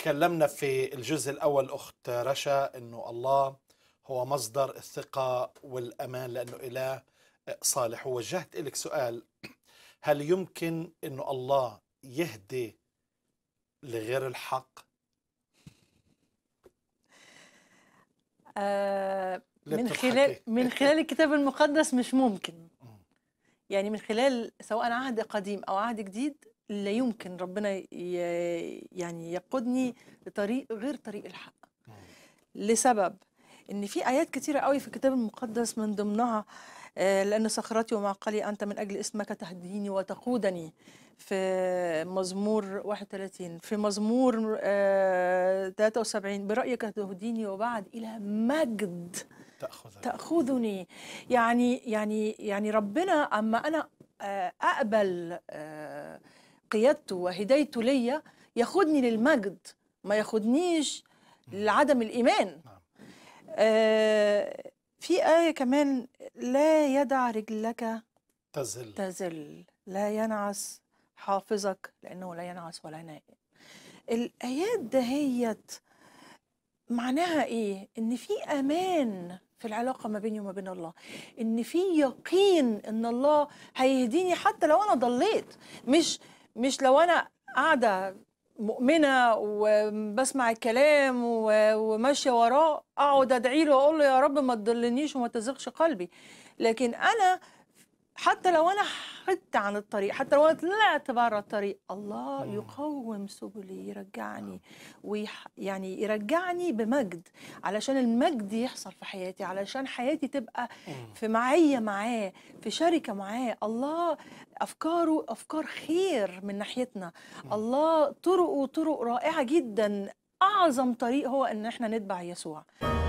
تكلمنا في الجزء الأول أخت رشا أنه الله هو مصدر الثقة والأمان لأنه إله صالح ووجهت لك سؤال هل يمكن أنه الله يهدي لغير الحق؟ آه، من خلال من خلال الكتاب المقدس مش ممكن يعني من خلال سواء عهد قديم أو عهد جديد لا يمكن ربنا يعني يقودني لطريق غير طريق الحق لسبب ان في ايات كثيره قوي في الكتاب المقدس من ضمنها آه، لان صخرتي ومعقلي انت من اجل اسمك تهديني وتقودني في مزمور 31 في مزمور 73 آه، برايك تهديني وبعد الى مجد تأخذني, تأخذني. يعني يعني يعني ربنا أما أنا آه، أقبل آه، قيادته وهدايته ليا ياخدني للمجد ما ياخدنيش لعدم الإيمان نعم. آه، في آية كمان لا يدع رجلك تزل تزل لا ينعس حافظك لأنه لا ينعس ولا نائم الآيات دهيت معناها إيه؟ إن في أمان في العلاقه ما بيني وما بين الله ان في يقين ان الله هيهديني حتى لو انا ضليت مش مش لو انا قاعده مؤمنه وبسمع الكلام وماشيه وراه اقعد ادعي له واقول له يا رب ما تضلنيش وما تزغش قلبي لكن انا حتى لو انا حدت عن الطريق حتى لو انا طلعت بره الطريق الله يقوم سبلي يرجعني ويعني يرجعني بمجد علشان المجد يحصل في حياتي علشان حياتي تبقى في معيه معاه في شركه معاه الله افكاره افكار خير من ناحيتنا الله طرقه طرق رائعه جدا اعظم طريق هو ان احنا نتبع يسوع